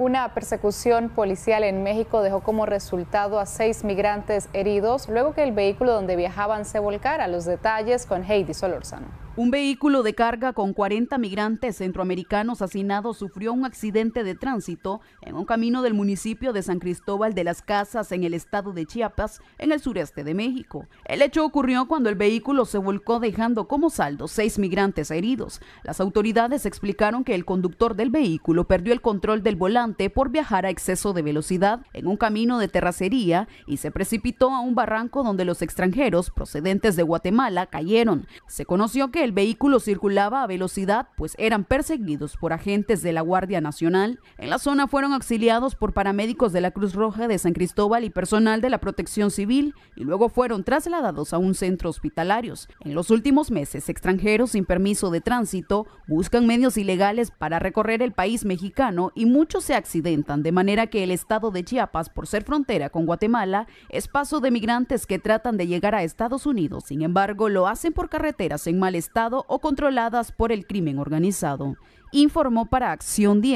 Una persecución policial en México dejó como resultado a seis migrantes heridos luego que el vehículo donde viajaban se volcara. Los detalles con Heidi Solorzano. Un vehículo de carga con 40 migrantes centroamericanos hacinados sufrió un accidente de tránsito en un camino del municipio de San Cristóbal de las Casas en el estado de Chiapas, en el sureste de México. El hecho ocurrió cuando el vehículo se volcó dejando como saldo seis migrantes heridos. Las autoridades explicaron que el conductor del vehículo perdió el control del volante por viajar a exceso de velocidad en un camino de terracería y se precipitó a un barranco donde los extranjeros procedentes de Guatemala cayeron. Se conoció que el vehículo circulaba a velocidad, pues eran perseguidos por agentes de la Guardia Nacional. En la zona fueron auxiliados por paramédicos de la Cruz Roja de San Cristóbal y personal de la Protección Civil y luego fueron trasladados a un centro hospitalario. En los últimos meses, extranjeros sin permiso de tránsito buscan medios ilegales para recorrer el país mexicano y muchos se accidentan, de manera que el estado de Chiapas, por ser frontera con Guatemala, es paso de migrantes que tratan de llegar a Estados Unidos. Sin embargo, lo hacen por carreteras en mal estado o controladas por el crimen organizado, informó para Acción 10.